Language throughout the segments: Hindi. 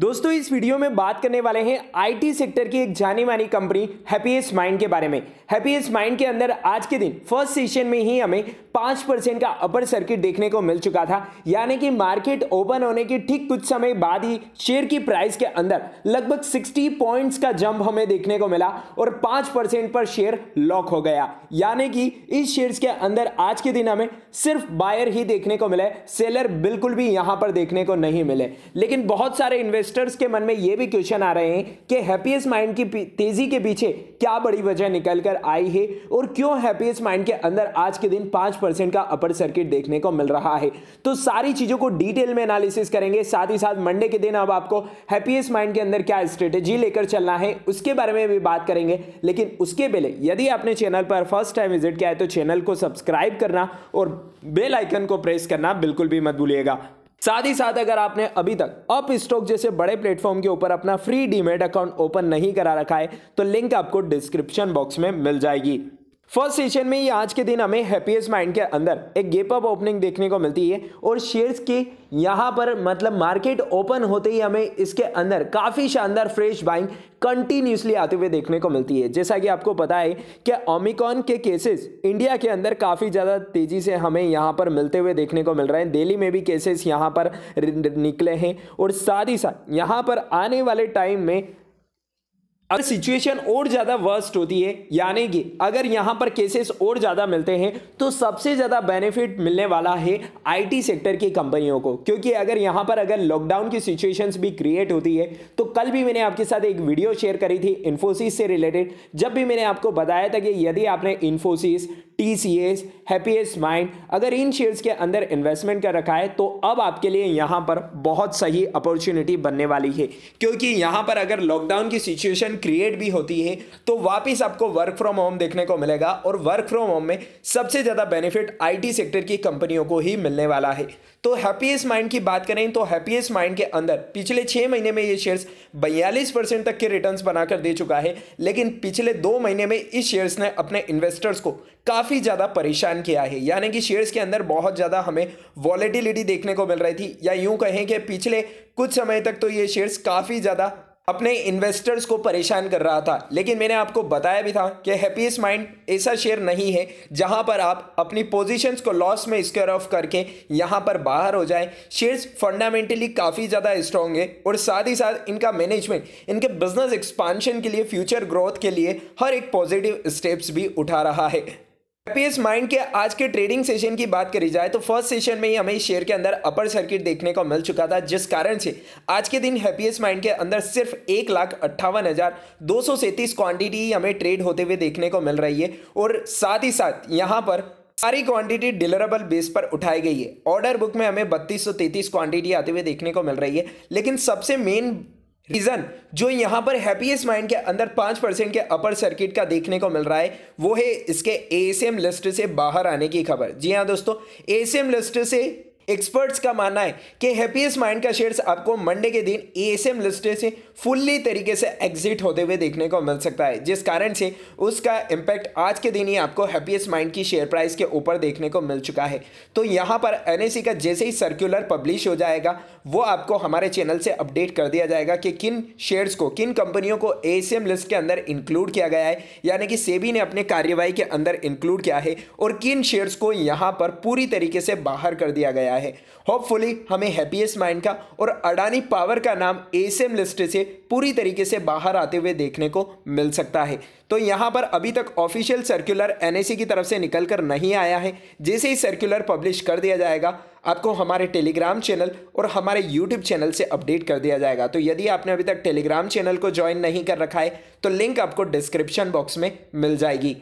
दोस्तों इस वीडियो में बात करने वाले हैं आईटी सेक्टर की एक जानी मानी कंपनी हैप्पीएस्ट माइंड के बारे में हैप्पीएस्ट माइंड के अंदर आज के दिन फर्स्ट सेशन में ही हमें पांच परसेंट का अपर सर्किट देखने को मिल चुका था यानी कि मार्केट ओपन होने के ठीक कुछ समय बाद ही शेयर की प्राइस के अंदर लगभग सिक्सटी पॉइंट्स का जंप हमें देखने को मिला और पांच परसेंट पर शेयर लॉक हो गया यानी कि इस शेयर के अंदर आज के दिन हमें सिर्फ बायर ही देखने को मिले सेलर बिल्कुल भी यहां पर देखने को नहीं मिले लेकिन बहुत सारे इन्वेस्ट इन्वेस्टर्स के मन में ये भी क्वेश्चन आ रहे हैं कि हैप्पीएस्ट माइंड की तेजी के पीछे क्या बड़ी वजह निकल कर आई है और क्यों हैप्पीएस्ट माइंड के अंदर आज के दिन पांच परसेंट का अपर सर्किट देखने को मिल रहा है तो सारी चीजों को डिटेल में एनालिसिस करेंगे साथ ही साथ मंडे के दिन अब आपको हैप्पीएस्ट माइंड के अंदर क्या स्ट्रेटेजी लेकर चलना है उसके बारे में भी बात करेंगे लेकिन उसके पहले यदि आपने चैनल पर फर्स्ट टाइम विजिट किया है तो चैनल को सब्सक्राइब करना और बेल आइकन को प्रेस करना बिल्कुल भी मत भूलिएगा साथ ही साथ अगर आपने अभी तक अप स्टॉक जैसे बड़े प्लेटफॉर्म के ऊपर अपना फ्री डीमेट अकाउंट ओपन नहीं करा रखा है तो लिंक आपको डिस्क्रिप्शन बॉक्स में मिल जाएगी फर्स्ट सेशन में ही आज के दिन हमें हैप्पीएस्ट माइंड के अंदर एक गेप अप ओपनिंग देखने को मिलती है और शेयर्स की यहाँ पर मतलब मार्केट ओपन होते ही हमें इसके अंदर काफ़ी शानदार फ्रेश बाइंग कंटिन्यूसली आते हुए देखने को मिलती है जैसा कि आपको पता है कि ओमिकॉन के केसेस इंडिया के अंदर काफ़ी ज़्यादा तेज़ी से हमें यहाँ पर मिलते हुए देखने को मिल रहे हैं दिल्ली में भी केसेस यहाँ पर निकले हैं और साथ ही साथ यहाँ पर आने वाले टाइम में अगर सिचुएशन और ज़्यादा वर्स्ट होती है यानी कि अगर यहाँ पर केसेस और ज़्यादा मिलते हैं तो सबसे ज़्यादा बेनिफिट मिलने वाला है आईटी सेक्टर की कंपनियों को क्योंकि अगर यहाँ पर अगर लॉकडाउन की सिचुएशंस भी क्रिएट होती है तो कल भी मैंने आपके साथ एक वीडियो शेयर करी थी इन्फोसिस से रिलेटेड जब भी मैंने आपको बताया था कि यदि आपने Infosys T C S happiest mind अगर इन शेयर्स के अंदर इन्वेस्टमेंट कर रखा है तो अब आपके लिए यहाँ पर बहुत सही अपॉर्चुनिटी बनने वाली है क्योंकि यहाँ पर अगर लॉकडाउन की सिचुएशन क्रिएट भी होती है तो वापस आपको वर्क फ्रॉम होम देखने को मिलेगा और वर्क फ्रॉम होम में सबसे ज़्यादा बेनिफिट आई सेक्टर की कंपनियों को ही मिलने वाला है तो हैप्पीएस्ट माइंड की बात करें तो हैप्पीएस्ट माइंड के अंदर पिछले छः महीने में ये शेयर्स बयालीस परसेंट तक के रिटर्न्स बनाकर दे चुका है लेकिन पिछले दो महीने में इस शेयर्स ने अपने इन्वेस्टर्स को काफ़ी ज़्यादा परेशान किया है यानी कि शेयर्स के अंदर बहुत ज़्यादा हमें वॉलेटिलिटी देखने को मिल रही थी या यूं कहें कि पिछले कुछ समय तक तो ये शेयर्स काफ़ी ज़्यादा अपने इन्वेस्टर्स को परेशान कर रहा था लेकिन मैंने आपको बताया भी था कि हैप्पीस्ट माइंड ऐसा शेयर नहीं है जहां पर आप अपनी पोजीशंस को लॉस में स्क्वेयर ऑफ करके यहां पर बाहर हो जाए शेयर्स फंडामेंटली काफ़ी ज़्यादा स्ट्रॉन्ग है और साथ ही साथ इनका मैनेजमेंट इनके बिजनेस एक्सपांशन के लिए फ्यूचर ग्रोथ के लिए हर एक पॉजिटिव स्टेप्स भी उठा रहा है पीएस माइंड के आज के ट्रेडिंग सेशन की बात करी जाए तो फर्स्ट सेशन में ही हमें शेयर के अंदर अपर सर्किट देखने को मिल चुका था जिस कारण से आज के दिन हैप्पीएस्ट माइंड के अंदर सिर्फ एक लाख अट्ठावन हज़ार दो सौ सैंतीस क्वान्टिटी ही हमें ट्रेड होते हुए देखने को मिल रही है और साथ ही साथ यहाँ पर सारी क्वांटिटी डिलरेबल बेस पर उठाई गई है ऑर्डर बुक में हमें बत्तीस सौ तैंतीस क्वांटिटी आते हुए देखने को मिल रही है लेकिन सबसे मेन रीजन जो यहाँ पर हैप्पीएस्ट माइंड के अंदर पाँच परसेंट के अपर सर्किट का देखने को मिल रहा है वो है इसके एएसएम लिस्ट से बाहर आने की खबर जी हाँ दोस्तों एएसएम लिस्ट से एक्सपर्ट्स का मानना है कि हैप्पीएस्ट माइंड का शेयर्स आपको मंडे के दिन ए एस एम लिस्ट से फुल्ली तरीके से एग्जिट होते हुए देखने को मिल सकता है जिस कारण से उसका इम्पैक्ट आज के दिन ही आपको हैप्पीएस्ट माइंड की शेयर प्राइस के ऊपर देखने को मिल चुका है तो यहाँ पर एन का जैसे ही सर्कुलर पब्लिश हो जाएगा वो आपको हमारे चैनल से अपडेट कर दिया जाएगा कि किन शेयर्स को किन कंपनियों को एम लिस्ट के अंदर इंक्लूड किया गया है यानी कि सेबी ने अपने कार्यवाही के अंदर इंक्लूड किया है और किन शेयर्स को यहाँ पर पूरी तरीके से बाहर कर दिया गया है गया है होपफुली हमें हैप्पीएस्ट माइंड का और अडानी पावर का नाम एसीएम लिस्ट से पूरी तरीके से बाहर आते हुए देखने को मिल सकता है तो यहाँ पर अभी तक ऑफिशियल सर्कुलर एनएसी की तरफ से निकल कर नहीं आया है जैसे ही सर्कुलर पब्लिश कर दिया जाएगा आपको हमारे टेलीग्राम चैनल और हमारे यूट्यूब चैनल से अपडेट कर दिया जाएगा तो यदि आपने अभी तक टेलीग्राम चैनल को ज्वाइन नहीं कर रखा है तो लिंक आपको डिस्क्रिप्शन बॉक्स में मिल जाएगी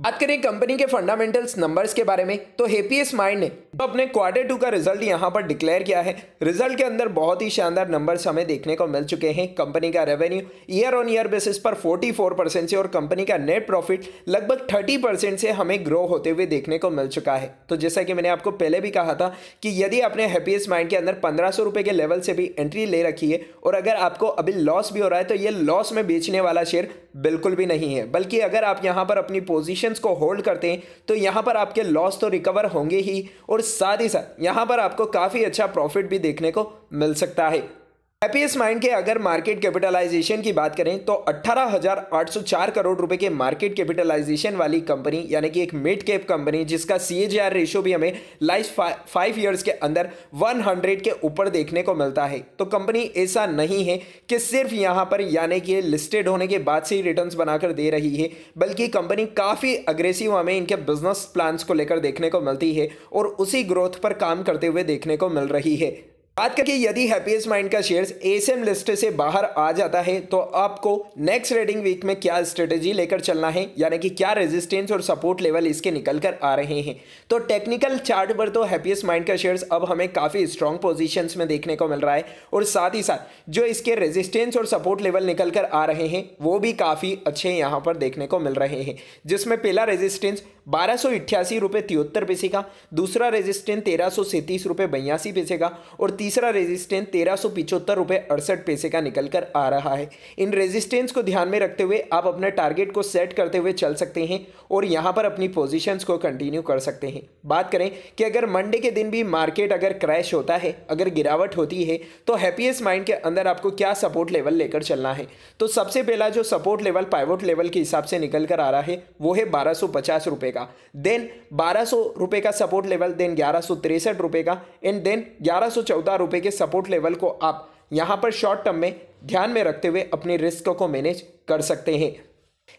बात करें कंपनी के फंडामेंटल्स नंबर्स के बारे में तो हेपीएस माइंड ने तो अपने क्वार्टर टू का रिजल्ट यहाँ पर डिक्लेयर किया है रिजल्ट के अंदर बहुत ही शानदार नंबर्स हमें देखने को मिल चुके हैं कंपनी का revenue year on year basis पर 44 परसेंट से और कंपनी का नेट प्रॉफिट लगभग 30 परसेंट से हमें ग्रो होते हुए देखने को मिल चुका है तो जैसा कि मैंने आपको पहले भी कहा था कि यदि आपने हैप्पीएस्ट माइंड के अंदर पंद्रह सौ के लेवल से भी एंट्री ले रखी है और अगर आपको अभी लॉस भी हो रहा है तो ये लॉस में बेचने वाला शेयर बिल्कुल भी नहीं है बल्कि अगर आप यहाँ पर अपनी पोजिशंस को होल्ड करते हैं तो यहाँ पर आपके लॉस तो रिकवर होंगे ही और और साथ ही साथ यहाँ पर आपको काफ़ी अच्छा प्रॉफिट भी देखने को मिल सकता है हैप्पीएस्ट माइंड के अगर मार्केट कैपिटलाइजेशन की बात करें तो 18,804 करोड़ रुपए के मार्केट कैपिटलाइजेशन वाली कंपनी यानी कि एक मिड कैप कंपनी जिसका सी रेशियो भी हमें लाइफ फाइव ईयर्स के अंदर 100 के ऊपर देखने को मिलता है तो कंपनी ऐसा नहीं है कि सिर्फ यहाँ पर यानी कि लिस्टेड होने के बाद से ही रिटर्न बनाकर दे रही है बल्कि कंपनी काफ़ी अग्रेसिव हमें इनके बिजनेस प्लान्स को लेकर देखने को मिलती है और उसी ग्रोथ पर काम करते हुए देखने को मिल रही है बात करके यदि हैप्पीएस्ट माइंड का शेयर्स एसएम लिस्ट से बाहर आ जाता है तो आपको नेक्स्ट ट्रेडिंग वीक में क्या स्ट्रेटेजी लेकर चलना है यानी कि क्या रेजिस्टेंस और सपोर्ट लेवल इसके निकल कर आ रहे हैं तो टेक्निकल चार्ट पर तो हैप्पीएस्ट माइंड का शेयर्स अब हमें काफ़ी स्ट्रॉन्ग पोजिशन में देखने को मिल रहा है और साथ ही साथ जो इसके रेजिस्टेंस और सपोर्ट लेवल निकल कर आ रहे हैं वो भी काफ़ी अच्छे यहाँ पर देखने को मिल रहे हैं जिसमें पहला रेजिस्टेंस बारह सौ इट्ठासी रुपये तिहत्तर पैसे का दूसरा रेजिस्टेंस तेरह सौ सैंतीस रुपये बयासी पैसे का और तीसरा रेजिस्टेंस तेरह सौ पिचहत्तर रुपये अड़सठ पैसे का निकल कर आ रहा है इन रेजिस्टेंस को ध्यान में रखते हुए आप अपने टारगेट को सेट करते हुए चल सकते हैं और यहाँ पर अपनी पोजीशंस को कंटिन्यू कर सकते हैं बात करें कि अगर मंडे के दिन भी मार्केट अगर क्रैश होता है अगर गिरावट होती है तो हैप्पीएस्ट माइंड के अंदर आपको क्या सपोर्ट लेवल लेकर चलना है तो सबसे पहला जो सपोर्ट लेवल पाइवोट लेवल के हिसाब से निकल कर आ रहा है वो है बारह सौ पचास रुपये का देन बारह सौ रुपये का सपोर्ट लेवल देन ग्यारह सौ तिरसठ रुपये का एंड देन ग्यारह सौ चौदह सत्रह रुपये के सपोर्ट लेवल को आप यहाँ पर शॉर्ट टर्म में ध्यान में रखते हुए अपने रिस्क को मैनेज कर सकते हैं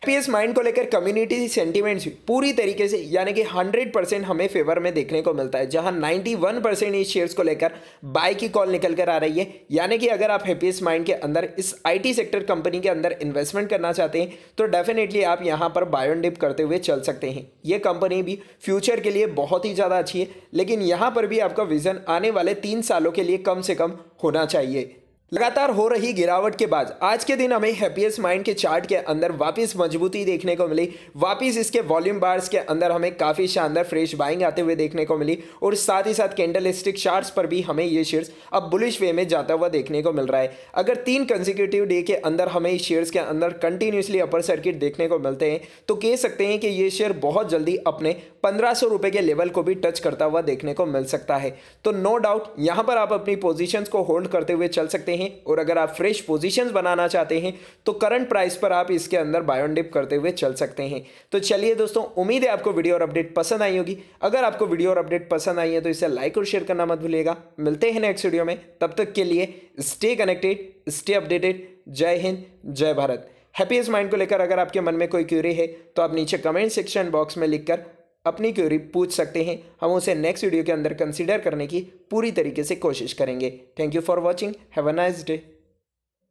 पीएस माइंड को लेकर कम्युनिटी सेंटीमेंट्स पूरी तरीके से यानी कि 100 परसेंट हमें फेवर में देखने को मिलता है जहां 91 परसेंट इस शेयर्स को लेकर बाय की कॉल निकल कर आ रही है यानी कि अगर आप हैप्पीएस माइंड के अंदर इस आईटी सेक्टर कंपनी के अंदर इन्वेस्टमेंट करना चाहते हैं तो डेफिनेटली आप यहाँ पर बायोन डिप करते हुए चल सकते हैं ये कंपनी भी फ्यूचर के लिए बहुत ही ज़्यादा अच्छी है लेकिन यहाँ पर भी आपका विजन आने वाले तीन सालों के लिए कम से कम होना चाहिए लगातार हो रही गिरावट के बाद आज के दिन हमें हैप्पीएस्ट माइंड के चार्ट के अंदर वापस मजबूती देखने को मिली वापस इसके वॉल्यूम बार्स के अंदर हमें काफ़ी शानदार फ्रेश बाइंग आते हुए देखने को मिली और साथ ही साथ कैंडलिस्टिक चार्ट पर भी हमें ये शेयर्स अब बुलिश वे में जाता हुआ देखने को मिल रहा है अगर तीन कंजिक्यूटिव डे के अंदर हमें इस शेयर्स के अंदर कंटिन्यूसली अपर सर्किट देखने को मिलते हैं तो कह सकते हैं कि ये शेयर बहुत जल्दी अपने पंद्रह सौ के लेवल को भी टच करता हुआ देखने को मिल सकता है तो नो डाउट यहाँ पर आप अपनी पोजिशन को होल्ड करते हुए चल सकते हैं हैं और अगर आप फ्रेश पोजीशंस बनाना चाहते हैं तो करंट प्राइस पर आप इसके अंदर बायोन डिप करते हुए चल सकते हैं तो चलिए दोस्तों उम्मीद है आपको वीडियो और अपडेट पसंद आई होगी अगर आपको वीडियो और अपडेट पसंद आई है तो इसे लाइक और शेयर करना मत भूलिएगा मिलते हैं नेक्स्ट वीडियो में तब तक के लिए स्टे कनेक्टेड स्टे अपडेटेड जय हिंद जय भारत हैप्पीएस्ट माइंड को लेकर अगर आपके मन में कोई क्यूरी है तो आप नीचे कमेंट सेक्शन बॉक्स में लिखकर अपनी क्यूरी पूछ सकते हैं हम उसे नेक्स्ट वीडियो के अंदर कंसिडर करने की पूरी तरीके से कोशिश करेंगे thank you for watching have a nice day